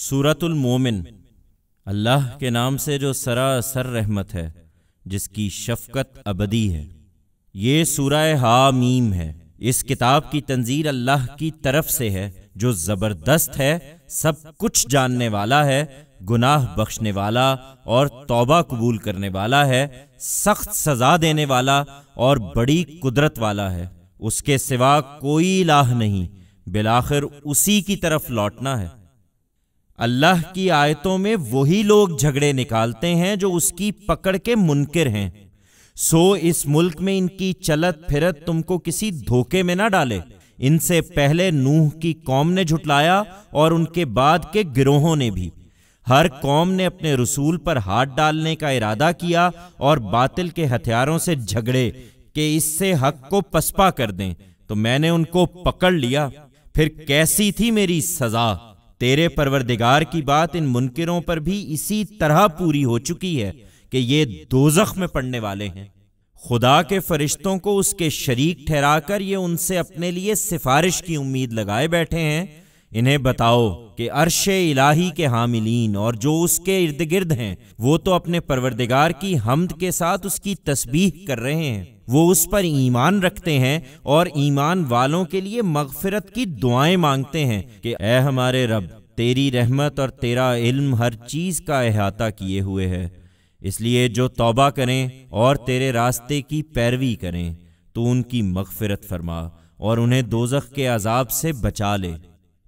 सूरतुल मोमिन अल्लाह के नाम से जो सरासर रहमत है जिसकी शफकत अबदी है ये सूरा हामीम है इस किताब की तंजीर अल्लाह की तरफ से है जो ज़बरदस्त है सब कुछ जानने वाला है गुनाह बख्शने वाला और तौबा कबूल करने वाला है सख्त सज़ा देने वाला और बड़ी कुदरत वाला है उसके सिवा कोई लाह नहीं बिलाखिर उसी की तरफ लौटना है अल्लाह की आयतों में वही लोग झगड़े निकालते हैं जो उसकी पकड़ के मुनकर हैं सो इस मुल्क में इनकी चलत फिरत तुमको किसी धोखे में ना डाले इनसे पहले नूह की कौम ने झुटलाया और उनके बाद के गिरोहों ने भी हर कौम ने अपने रसूल पर हाथ डालने का इरादा किया और बातिल के हथियारों से झगड़े कि इससे हक को पसपा कर दें तो मैंने उनको पकड़ लिया फिर कैसी थी मेरी सजा तेरे परवरदिगार की बात इन मुनकरों पर भी इसी तरह पूरी हो चुकी है कि ये जख्म में पड़ने वाले हैं खुदा के फरिश्तों को उसके शरीक ठहराकर ये उनसे अपने लिए सिफारिश की उम्मीद लगाए बैठे हैं इन्हें बताओ कि अरश इलाही के हामिलीन और जो उसके इर्द गिर्द हैं वो तो अपने परवरदिगार की हमद के साथ उसकी तस्बीह कर रहे हैं वो उस पर ईमान रखते हैं और ईमान वालों के लिए मगफरत की दुआएं मांगते हैं कि ऐ हमारे रब तेरी रहमत और तेरा इल्म हर चीज़ का अहाता किए हुए है इसलिए जो तौबा करें और तेरे रास्ते की पैरवी करें तो उनकी मगफरत फरमा और उन्हें दोजख के अजाब से बचा ले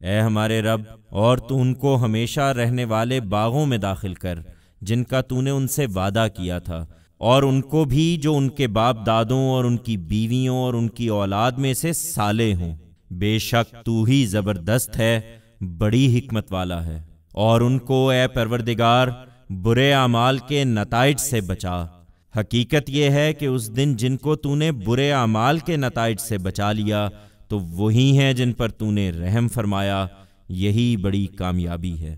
ए हमारे रब और तू उनको हमेशा रहने वाले बागों में दाखिल कर जिनका तूने उनसे वादा किया था और उनको भी जो उनके बाप दादों और उनकी बीवियों और उनकी औलाद में से साले हों बेशक तू ही ज़बरदस्त है बड़ी हिकमत वाला है और उनको ए परवरदिगार बुरे अमाल के नतज से बचा हकीकत यह है कि उस दिन जिनको तूने बुरे अमाल के नतज से बचा लिया तो वही हैं जिन पर तूने रहम फरमाया यही बड़ी कामयाबी है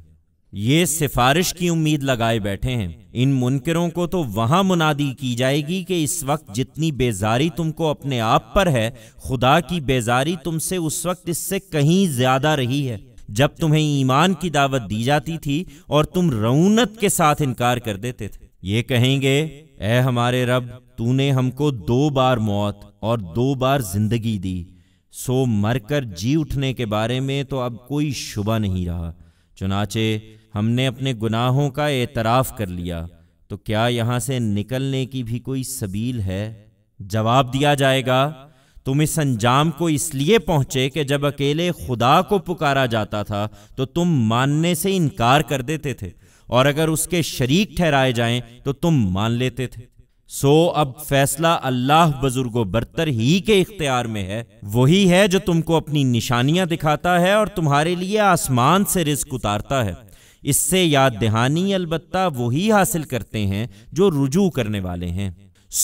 ये सिफारिश की उम्मीद लगाए बैठे हैं इन मुनकरों को तो वहां मुनादी की जाएगी कि इस वक्त जितनी बेजारी तुमको अपने आप पर है खुदा की बेजारी तुमसे उस वक्त इससे कहीं ज्यादा रही है जब तुम्हें ईमान की दावत दी जाती थी और तुम रऊनत के साथ इनकार कर देते थे ये कहेंगे ए हमारे रब तूने हमको दो बार मौत और दो बार जिंदगी दी सो मरकर जी उठने के बारे में तो अब कोई शुबा नहीं रहा चुनाचे हमने अपने गुनाहों का एतराफ़ कर लिया तो क्या यहां से निकलने की भी कोई सबील है जवाब दिया जाएगा तुम इस अंजाम को इसलिए पहुंचे कि जब अकेले खुदा को पुकारा जाता था तो तुम मानने से इनकार कर देते थे और अगर उसके शरीक ठहराए जाएं तो तुम मान लेते थे सो अब फैसला अल्लाह बुजुर्गो बरतर ही के इख्तियार में है वही है जो तुमको अपनी निशानियां दिखाता है और तुम्हारे लिए आसमान से रिस्क उतारता है इससे याद दहानी अलबत्ता वही हासिल करते हैं जो रुजू करने वाले हैं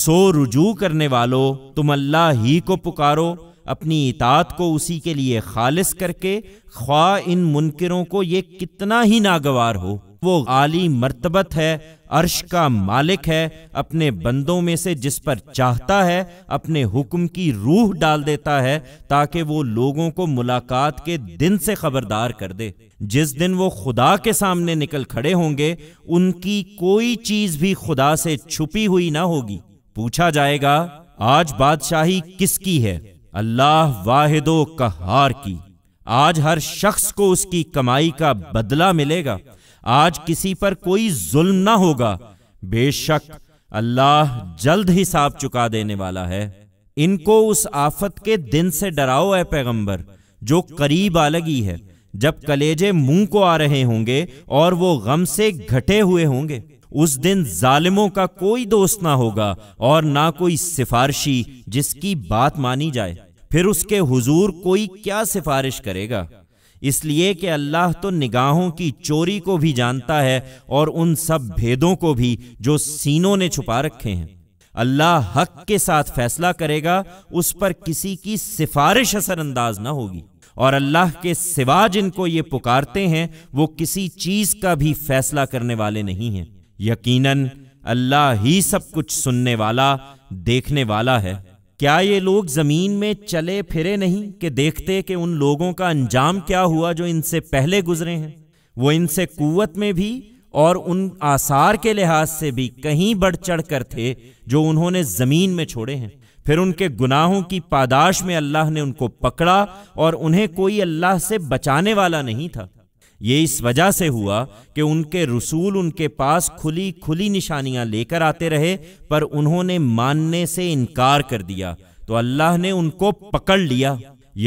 सो रुजू करने वालों तुम अल्लाह ही को पुकारो अपनी इतात को उसी के लिए खालिस करके ख्वा इन मुनकरों को ये कितना ही नागवार हो वो आली मर्तबत है अर्श का मालिक है अपने बंदों में से जिस पर चाहता है अपने हुक्म की रूह डाल देता है ताकि वो लोगों को मुलाकात के दिन से खबरदार कर दे जिस दिन वो खुदा के सामने निकल खड़े होंगे उनकी कोई चीज भी खुदा से छुपी हुई ना होगी पूछा जाएगा आज बादशाही किसकी है अल्लाह वाहिदो कहार की आज हर शख्स को उसकी कमाई का बदला मिलेगा आज किसी पर कोई जुल्म ना होगा बेशक अल्लाह जल्द हिसाब चुका देने वाला है इनको उस आफत के दिन से डराओ है पैगंबर जो करीब आ लगी है जब कलेजे मुंह को आ रहे होंगे और वो गम से घटे हुए होंगे उस दिन जालिमों का कोई दोस्त ना होगा और ना कोई सिफारशी जिसकी बात मानी जाए फिर उसके हुजूर कोई क्या सिफारिश करेगा इसलिए कि अल्लाह तो निगाहों की चोरी को भी जानता है और उन सब भेदों को भी जो सीनों ने छुपा रखे हैं अल्लाह हक के साथ फैसला करेगा उस पर किसी की सिफारिश असरअंदाज ना होगी और अल्लाह के सिवा जिनको ये पुकारते हैं वो किसी चीज़ का भी फैसला करने वाले नहीं हैं यकीनन अल्लाह ही सब कुछ सुनने वाला देखने वाला है क्या ये लोग ज़मीन में चले फिरे नहीं कि देखते कि उन लोगों का अंजाम क्या हुआ जो इनसे पहले गुजरे हैं वो इनसे कुवत में भी और उन आसार के लिहाज से भी कहीं बढ़ चढ़ कर थे जो उन्होंने ज़मीन में छोड़े हैं फिर उनके गुनाहों की पादाश में अल्लाह ने उनको पकड़ा और उन्हें कोई अल्लाह से बचाने वाला नहीं था ये इस वजह से हुआ कि उनके रसूल उनके पास खुली खुली निशानियां लेकर आते रहे पर उन्होंने मानने से इनकार कर दिया तो अल्लाह ने उनको पकड़ लिया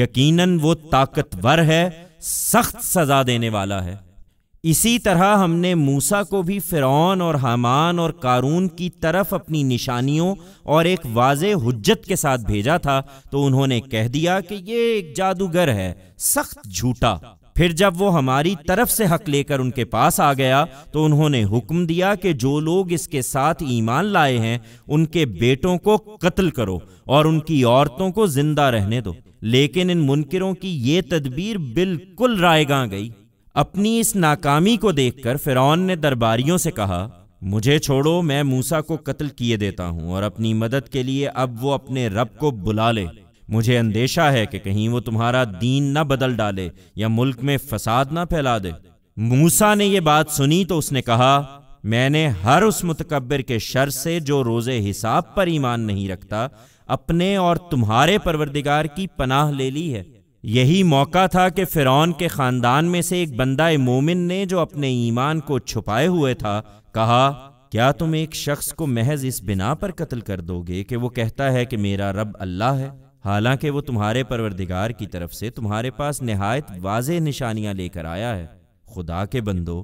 यकीनन वो ताकतवर है सख्त सजा देने वाला है इसी तरह हमने मूसा को भी फ़िरौन और हमान और कारून की तरफ अपनी निशानियों और एक वाज हजत के साथ भेजा था तो उन्होंने कह दिया कि ये एक जादूगर है सख्त झूठा फिर जब वो हमारी तरफ से हक लेकर उनके पास आ गया तो उन्होंने हुक्म दिया कि जो लोग इसके साथ ईमान लाए हैं उनके बेटों को कत्ल करो और उनकी औरतों को जिंदा रहने दो लेकिन इन मुनकरों की ये तदबीर बिल्कुल रायगा गई अपनी इस नाकामी को देखकर फिरौन ने दरबारियों से कहा मुझे छोड़ो मैं मूसा को कत्ल किए देता हूँ और अपनी मदद के लिए अब वो अपने रब को बुला ले मुझे अंदेशा है कि कहीं वो तुम्हारा दीन न बदल डाले या मुल्क में फसाद ना फैला दे मूसा ने यह बात सुनी तो उसने कहा मैंने हर उस मुतकबर के शर से जो रोज़े हिसाब पर ईमान नहीं रखता अपने और तुम्हारे परवरदिगार की पनाह ले ली है यही मौका था कि फ़िरौन के ख़ानदान में से एक बंदा मोमिन ने जो अपने ईमान को छुपाए हुए था कहा क्या तुम एक शख्स को महज इस बिना पर कत्ल कर दोगे कि वो कहता है कि मेरा रब अल्लाह है हालांकि वो तुम्हारे परवरदिगार की तरफ से तुम्हारे पास नहायत वाज निशानियां लेकर आया है खुदा के बंदो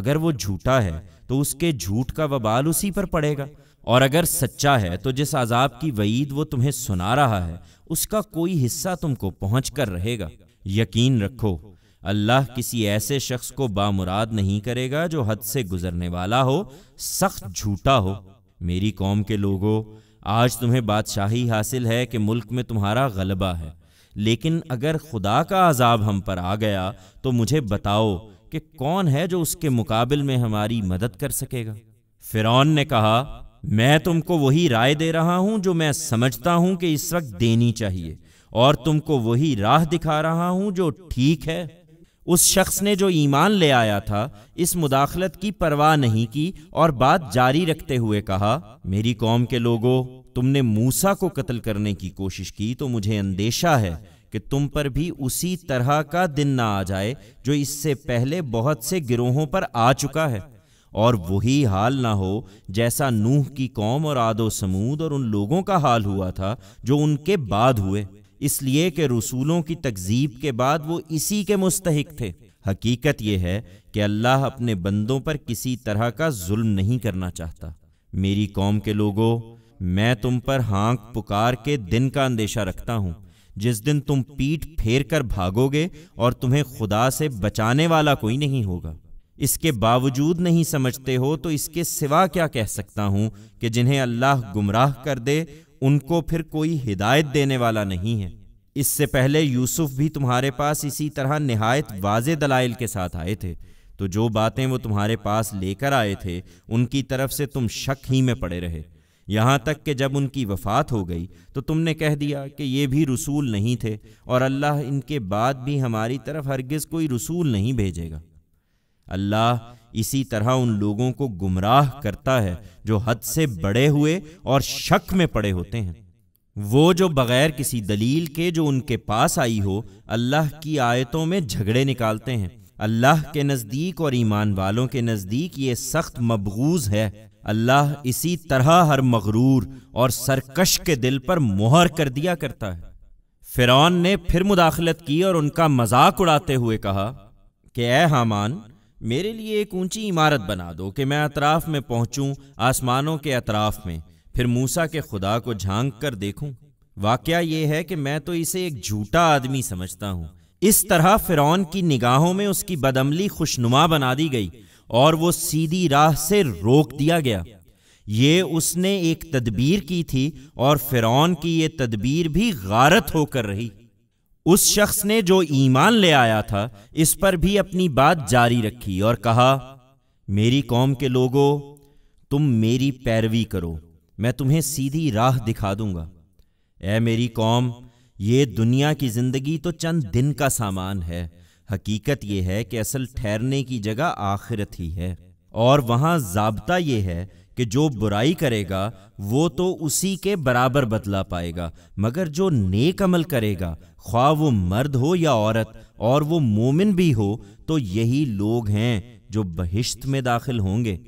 अगर वो झूठा है तो उसके झूठ का वबाल उसी पर पड़ेगा और अगर सच्चा है तो जिस आज़ाब की वईद वो तुम्हें सुना रहा है उसका कोई हिस्सा तुमको पहुँच कर रहेगा यकीन रखो अल्लाह किसी ऐसे शख्स को बामुराद नहीं करेगा जो हद से गुजरने वाला हो सख्त झूठा हो मेरी कौम के लोगों आज तुम्हें बादशाही हासिल है कि मुल्क में तुम्हारा गलबा है लेकिन अगर खुदा का आजाब हम पर आ गया तो मुझे बताओ कि कौन है जो उसके मुकाबल में हमारी मदद कर सकेगा फिरौन ने कहा मैं तुमको वही राय दे रहा हूं जो मैं समझता हूं कि इस वक्त देनी चाहिए और तुमको वही राह दिखा रहा हूं जो ठीक है उस शख्स ने जो ईमान ले आया था इस मुदाखलत की परवाह नहीं की और बात जारी रखते हुए कहा मेरी कौम के लोगों तुमने मूसा को कत्ल करने की कोशिश की तो मुझे अंदेशा है कि तुम पर भी उसी तरह का दिन ना आ जाए जो इससे पहले बहुत से गिरोहों पर आ चुका है और वही हाल ना हो जैसा नूह की कौम और आदो समूद और उन लोगों का हाल हुआ था जो उनके बाद हुए इसलिए कि रसूलों की तकजीब के बाद वो इसी के मुस्तक थे हकीकत यह है कि अल्लाह अपने बंदों पर किसी तरह का जुल्म नहीं करना चाहता मेरी कौम के लोगों मैं तुम पर हाँक पुकार के दिन का अंदेशा रखता हूँ जिस दिन तुम पीठ फेर कर भागोगे और तुम्हें खुदा से बचाने वाला कोई नहीं होगा इसके बावजूद नहीं समझते हो तो इसके सिवा क्या कह सकता हूँ कि जिन्हें अल्लाह गुमराह कर दे उनको फिर कोई हिदायत देने वाला नहीं है इससे पहले यूसुफ भी तुम्हारे पास इसी तरह नहायत वाज दलाइल के साथ आए थे तो जो बातें वो तुम्हारे पास लेकर आए थे उनकी तरफ से तुम शक ही में पड़े रहे यहाँ तक कि जब उनकी वफ़ात हो गई तो तुमने कह दिया कि ये भी रसूल नहीं थे और अल्लाह इनके बाद भी हमारी तरफ हरगिज़ कोई रसूल नहीं भेजेगा अल्लाह इसी तरह उन लोगों को गुमराह करता है जो हद से बड़े हुए और शक में पड़े होते हैं वो जो बग़ैर किसी दलील के जो उनके पास आई हो अल्लाह की आयतों में झगड़े निकालते हैं अल्लाह के नज़दीक और ईमान वालों के नज़दीक ये सख्त मबगूज़ है अल्लाह इसी तरह हर मगरूर और सरकश के दिल पर मोहर कर दिया करता है फिरौन ने फिर मुदाखलत की और उनका मजाक उड़ाते हुए कहा कि ए हामान मेरे लिए एक ऊंची इमारत बना दो कि मैं अतराफ में पहुंचूं आसमानों के अतराफ में फिर मूसा के खुदा को झांक कर देखूं वाक्य यह है कि मैं तो इसे एक झूठा आदमी समझता हूं इस तरह फिरौन की निगाहों में उसकी बदमली खुशनुमा बना दी गई और वो सीधी राह से रोक दिया गया ये उसने एक तदबीर की थी और फिरौन की ये तदबीर भी गारत होकर रही उस शख्स ने जो ईमान ले आया था इस पर भी अपनी बात जारी रखी और कहा मेरी कौम के लोगों तुम मेरी पैरवी करो मैं तुम्हें सीधी राह दिखा दूंगा ऐ मेरी कौम ये दुनिया की जिंदगी तो चंद दिन का सामान है हकीकत यह है कि असल ठहरने की जगह आखिरत ही है और वहां जबता यह है कि जो बुराई करेगा वो तो उसी के बराबर बदला पाएगा मगर जो नेक अमल करेगा ख्वा वो मर्द हो या औरत और वो मोमिन भी हो तो यही लोग हैं जो बहिश्त में दाखिल होंगे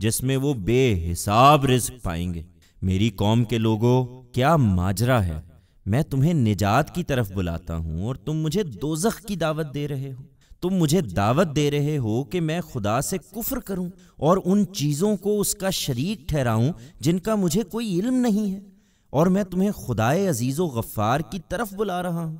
जिसमें वो बेहिसाब रिस्क पाएंगे मेरी कौम के लोगों क्या माजरा है मैं तुम्हें निजात की तरफ बुलाता हूँ और तुम मुझे दोजख की दावत दे रहे हो तुम मुझे दावत दे रहे हो कि मैं खुदा से कुफ्र करूं और उन चीज़ों को उसका शरीक ठहराऊं जिनका मुझे कोई इल्म नहीं है और मैं तुम्हें खुदाए अजीज़ गफ़ार की तरफ बुला रहा हूं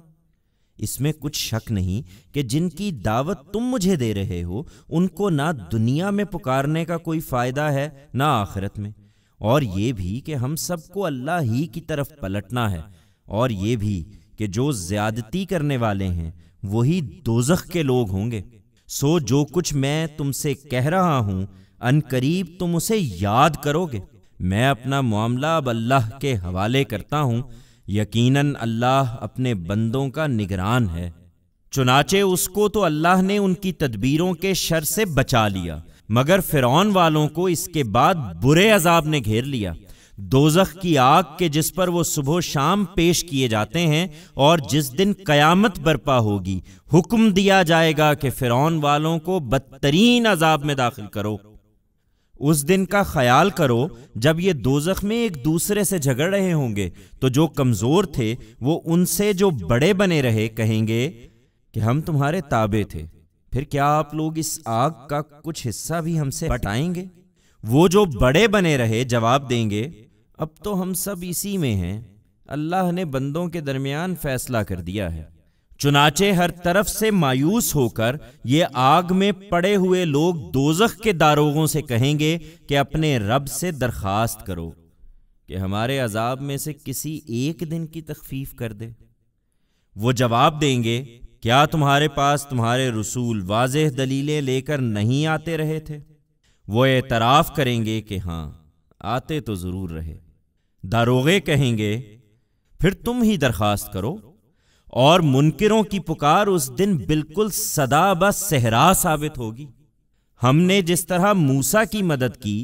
इसमें कुछ शक नहीं कि जिनकी दावत तुम मुझे दे रहे हो उनको ना दुनिया में पुकारने का कोई फ़ायदा है ना आखिरत में और ये भी कि हम सबको अल्लाह ही की तरफ पलटना है और ये भी कि जो ज्यादती करने वाले हैं वही दोजख के लोग होंगे सो जो कुछ मैं तुमसे कह रहा हूँ करीब तुम उसे याद करोगे मैं अपना मामला अब अल्लाह के हवाले करता हूँ यकीनन अल्लाह अपने बंदों का निगरान है चुनाचे उसको तो अल्लाह ने उनकी तदबीरों के शर से बचा लिया मगर फिरौन वालों को इसके बाद बुरे अजाब ने घेर लिया दोजख की आग के जिस पर वो सुबह शाम पेश किए जाते हैं और जिस दिन कयामत बर्पा होगी हुक्म दिया जाएगा कि फिरौन वालों को बदतरीन अजाब में दाखिल करो उस दिन का ख्याल करो जब ये दोजख में एक दूसरे से झगड़ रहे होंगे तो जो कमज़ोर थे वो उनसे जो बड़े बने रहे कहेंगे कि हम तुम्हारे ताबे थे फिर क्या आप लोग इस आग का कुछ हिस्सा भी हमसे हटाएंगे वो जो बड़े बने रहे जवाब देंगे अब तो हम सब इसी में हैं अल्लाह ने बंदों के दरमियान फैसला कर दिया है चुनाचे हर तरफ से मायूस होकर ये आग में पड़े हुए लोग दोजख के दारोगों से कहेंगे कि अपने रब से दरखास्त करो कि हमारे अजाब में से किसी एक दिन की तखफीफ कर दे वो जवाब देंगे क्या तुम्हारे पास तुम्हारे रसूल वाज दलीलें लेकर नहीं आते रहे थे वो एतराफ़ करेंगे कि हाँ आते तो ज़रूर रहे दारोगे कहेंगे फिर तुम ही दरखास्त करो और मुनकरों की पुकार उस दिन बिल्कुल सदा बस सहरा साबित होगी हमने जिस तरह मूसा की मदद की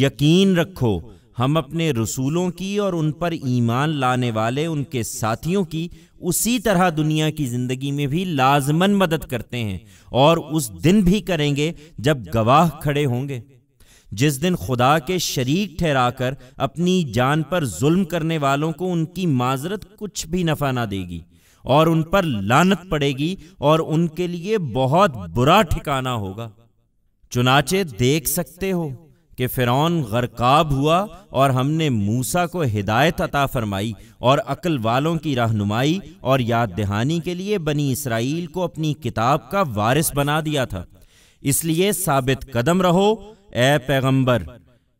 यकीन रखो हम अपने रसूलों की और उन पर ईमान लाने वाले उनके साथियों की उसी तरह दुनिया की ज़िंदगी में भी लाजमन मदद करते हैं और उस दिन भी करेंगे जब गवाह खड़े होंगे जिस दिन खुदा के शरीक ठहराकर अपनी जान पर जुल्म करने वालों को उनकी माजरत कुछ भी नफा ना देगी और उन पर लानत पड़ेगी और उनके लिए बहुत बुरा ठिकाना होगा चुनाचे देख सकते हो कि फ़िरौन गरकाब हुआ और हमने मूसा को हिदायत अता फरमाई और अकल वालों की रहनुमाई और याद दहानी के लिए बनी इसराइल को अपनी किताब का वारिस बना दिया था इसलिए साबित कदम रहो ए पैगंबर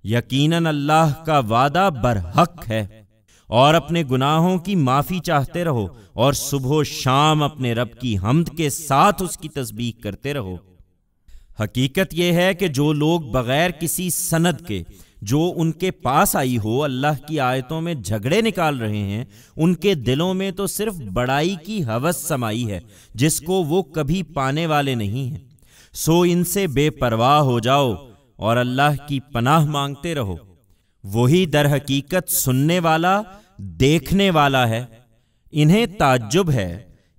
यकीनन अल्लाह का वादा बरहक है और अपने गुनाहों की माफ़ी चाहते रहो और सुबह शाम अपने रब की हमद के साथ उसकी तस्बीक करते रहो हकीकत यह है कि जो लोग बग़ैर किसी सनद के जो उनके पास आई हो अल्लाह की आयतों में झगड़े निकाल रहे हैं उनके दिलों में तो सिर्फ बड़ाई की हवस समाई है जिसको वो कभी पाने वाले नहीं हैं सो इनसे बेपरवाह हो जाओ और अल्लाह की पनाह मांगते रहो वही दर हकीकत सुनने वाला देखने वाला है इन्हें ताज्जुब है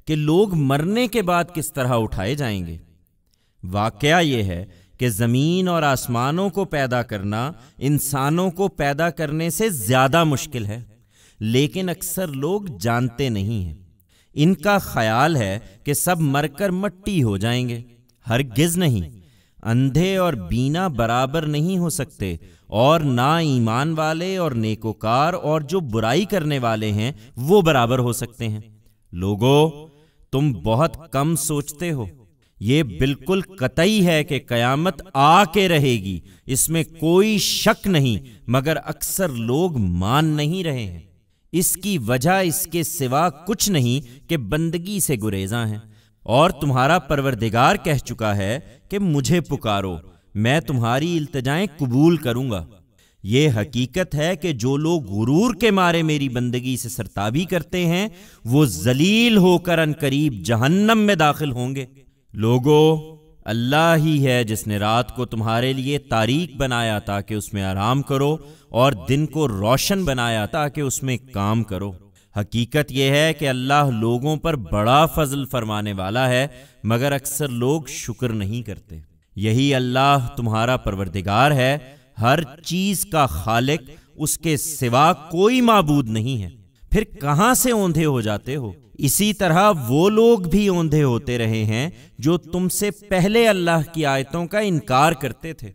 कि लोग मरने के बाद किस तरह उठाए जाएंगे वाकया यह है कि ज़मीन और आसमानों को पैदा करना इंसानों को पैदा करने से ज़्यादा मुश्किल है लेकिन अक्सर लोग जानते नहीं हैं इनका ख्याल है कि सब मरकर मट्टी हो जाएंगे हर गिज नहीं अंधे और बीना बराबर नहीं हो सकते और ना ईमान वाले और नेकोकार और जो बुराई करने वाले हैं वो बराबर हो सकते हैं लोगों तुम बहुत कम सोचते हो ये बिल्कुल कतई है कि कयामत आके रहेगी इसमें कोई शक नहीं मगर अक्सर लोग मान नहीं रहे हैं इसकी वजह इसके सिवा कुछ नहीं कि बंदगी से गुरेजा हैं और तुम्हारा परवरदिगार कह चुका है कि मुझे पुकारो मैं तुम्हारी इल्तजाएं कबूल करूंगा ये हकीकत है कि जो लोग गुरूर के मारे मेरी बंदगी से सरताबी करते हैं वो जलील होकर अन करीब जहन्नम में दाखिल होंगे लोगो अल्लाह ही है जिसने रात को तुम्हारे लिए तारीख बनाया ताकि उसमें आराम करो और दिन को रोशन बनाया ताकि उसमें काम करो हकीकत यह है कि अल्लाह लोगों पर बड़ा फजल फरमाने वाला है मगर अक्सर लोग शुक्र नहीं करते यही अल्लाह तुम्हारा परवरदिगार है हर चीज़ का खालिक उसके सिवा कोई मबूद नहीं है फिर कहां से ओंधे हो जाते हो इसी तरह वो लोग भी ओंधे होते रहे हैं जो तुमसे पहले अल्लाह की आयतों का इनकार करते थे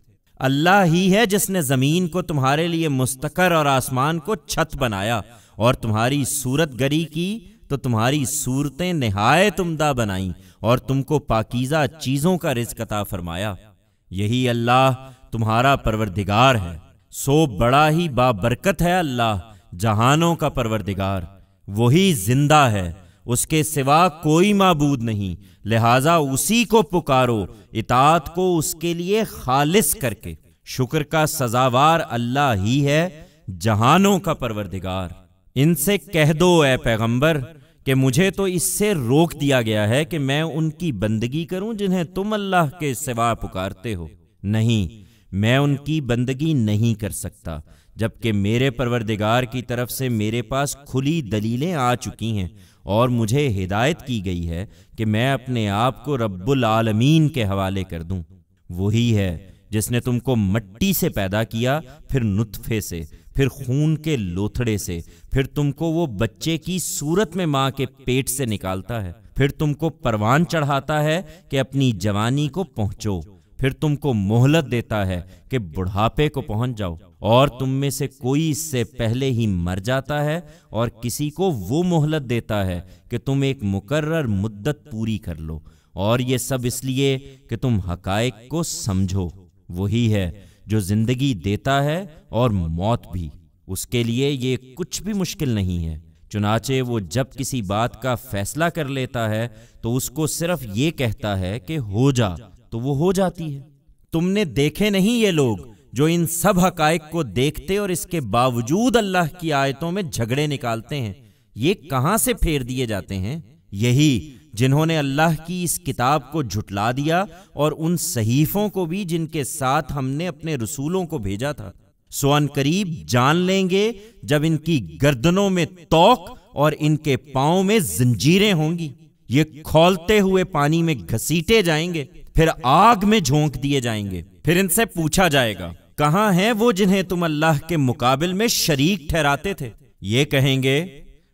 अल्लाह ही है जिसने ज़मीन को तुम्हारे लिए मुस्तकर और आसमान को छत बनाया और तुम्हारी सूरत गरी की तो तुम्हारी सूरतें नहायत उमदा बनाई और तुमको पाकिज़ा चीज़ों का रिज कता फरमाया यही अल्लाह तुम्हारा परवरदिगार है सो बड़ा ही बाबरकत है अल्लाह जहानों का परवरदिगार वही जिंदा है उसके सिवा कोई मबूद नहीं लिहाजा उसी को पुकारो इतात को उसके लिए खालिस करके शुक्र का सजावार अल्लाह ही है जहानों का परवरदिगार इनसे कह दो ए पैगंबर कि मुझे तो इससे रोक दिया गया है कि मैं उनकी बंदगी करूं जिन्हें तुम अल्लाह के सिवा पुकारते हो नहीं मैं उनकी बंदगी नहीं कर सकता जबकि मेरे परवरदिगार की तरफ से मेरे पास खुली दलीलें आ चुकी हैं और मुझे हिदायत की गई है कि मैं अपने आप को रब्बुल आलमीन के हवाले कर दूं वही है जिसने तुमको मट्टी से पैदा किया फिर नुतफे से फिर खून के लोथड़े से फिर तुमको वो बच्चे की सूरत में माँ के पेट से निकालता है फिर तुमको परवान चढ़ाता है कि अपनी जवानी को पहुंचो फिर तुमको मोहलत देता है कि बुढ़ापे को पहुंच जाओ और तुम में से कोई इससे पहले ही मर जाता है और किसी को वो मोहलत देता है कि तुम एक मुकर्र मुद्दत पूरी कर लो और ये सब इसलिए कि तुम हकायक को समझो वही है जो जिंदगी देता है और मौत भी उसके लिए ये कुछ भी मुश्किल नहीं है चुनाचे वो जब किसी बात का फैसला कर लेता है तो उसको सिर्फ ये कहता है कि हो जा तो वो हो जाती है तुमने देखे नहीं ये लोग जो इन सब हकायक को देखते और इसके बावजूद अल्लाह की आयतों में झगड़े निकालते हैं ये कहां से फेर दिए जाते हैं यही जिन्होंने अल्लाह की इस किताब को झुटला दिया और उन सहीफों को भी जिनके साथ हमने अपने रसूलों को भेजा था सोन करीब जान लेंगे जब इनकी गर्दनों में तोक और इनके पाओ में जंजीरें होंगी ये खोलते हुए पानी में घसीटे जाएंगे फिर आग में झोंक दिए जाएंगे फिर इनसे पूछा जाएगा कहाँ हैं वो जिन्हें तुम अल्लाह के मुकाबले में शरीक ठहराते थे ये कहेंगे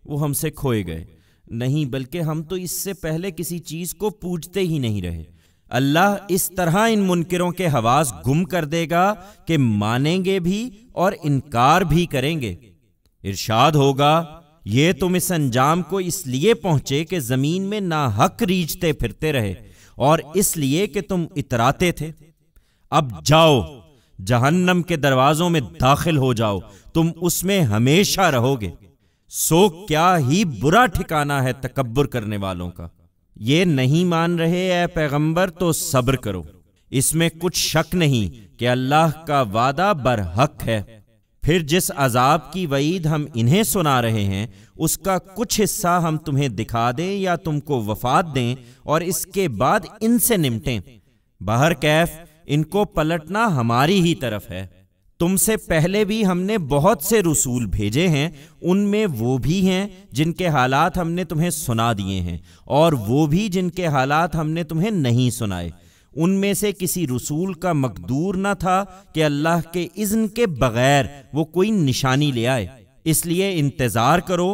वो हमसे खोए गए नहीं बल्कि हम तो इससे पहले किसी चीज़ को पूजते ही नहीं रहे अल्लाह इस तरह इन मुनकरों के हवास गुम कर देगा कि मानेंगे भी और इनकार भी करेंगे इरशाद होगा ये तुम इस अंजाम को इसलिए पहुंचे कि ज़मीन में ना हक रीझते फिरते रहे और इसलिए कि तुम इतराते थे अब जाओ जहन्नम के दरवाज़ों में दाखिल हो जाओ तुम उसमें हमेशा रहोगे सो क्या ही बुरा ठिकाना है तकबर करने वालों का ये नहीं मान रहे ए पैगंबर तो सब्र करो इसमें कुछ शक नहीं कि अल्लाह का वादा बरहक है फिर जिस अजाब की वईद हम इन्हें सुना रहे हैं उसका कुछ हिस्सा हम तुम्हें दिखा दें या तुमको वफात दें और इसके बाद इनसे निमटें बाहर कैफ इनको पलटना हमारी ही तरफ है तुमसे पहले भी हमने बहुत से रसूल भेजे हैं उनमें वो भी हैं जिनके हालात हमने तुम्हें सुना दिए हैं और वो भी जिनके हालात हमने तुम्हें नहीं सुनाए उनमें से किसी रसूल का मकदूर न था कि अल्लाह के इज़्न के बगैर वो कोई निशानी ले आए इसलिए इंतज़ार करो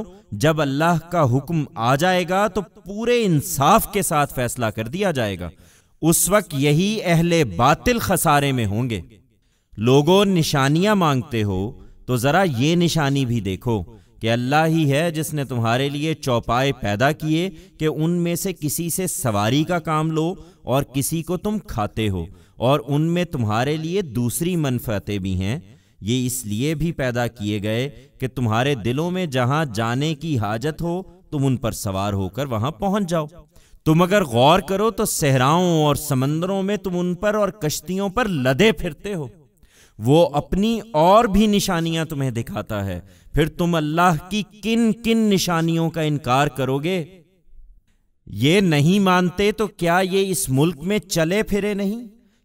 जब अल्लाह का हुक्म आ जाएगा तो पूरे इंसाफ के साथ फैसला कर दिया जाएगा उस वक्त यही अहले बातिल खसारे में होंगे लोगों निशानियां मांगते हो तो ज़रा ये निशानी भी देखो कि अल्लाह ही है जिसने तुम्हारे लिए चौपाए पैदा किए कि उनमें से किसी से सवारी का काम लो और किसी को तुम खाते हो और उनमें तुम्हारे लिए दूसरी मनफतें भी हैं ये इसलिए भी पैदा किए गए कि तुम्हारे दिलों में जहाँ जाने की हाजत हो तुम उन पर सवार होकर वहाँ पहुँच जाओ तुम अगर गौर करो तो सहराओं और समंदरों में तुम उन पर और कश्तियों पर लदे फिरते हो वो अपनी और भी निशानियां तुम्हें दिखाता है फिर तुम अल्लाह की किन किन निशानियों का इनकार करोगे ये नहीं मानते तो क्या ये इस मुल्क में चले फिरे नहीं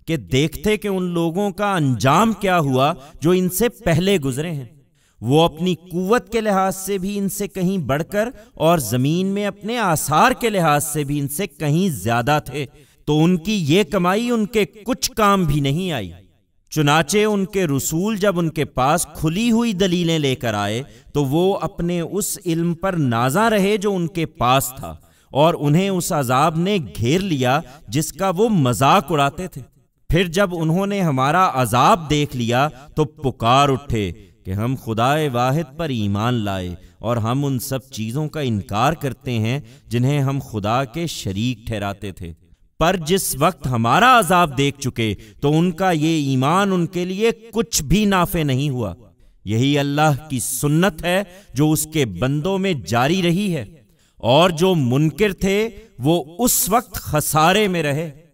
कि देखते कि उन लोगों का अंजाम क्या हुआ जो इनसे पहले गुजरे हैं वो अपनी कुवत के लिहाज से भी इनसे कहीं बढ़कर और ज़मीन में अपने आसार के लिहाज से भी इनसे कहीं ज़्यादा थे तो उनकी ये कमाई उनके कुछ काम भी नहीं आई चुनाचे उनके रसूल जब उनके पास खुली हुई दलीलें लेकर आए तो वो अपने उस इल्म पर नाजा रहे जो उनके पास था और उन्हें उस अजाब ने घेर लिया जिसका वो मजाक उड़ाते थे फिर जब उन्होंने हमारा अजाब देख लिया तो पुकार उठे कि हम खुदाए वाहिद पर ईमान लाए और हम उन सब चीज़ों का इनकार करते हैं जिन्हें हम खुदा के शरीक ठहराते थे पर जिस वक्त हमारा अजाब देख चुके तो उनका ये ईमान उनके लिए कुछ भी नाफे नहीं हुआ यही अल्लाह की सुन्नत है जो उसके बंदों में जारी रही है और जो मुनकर थे वो उस वक्त खसारे में रहे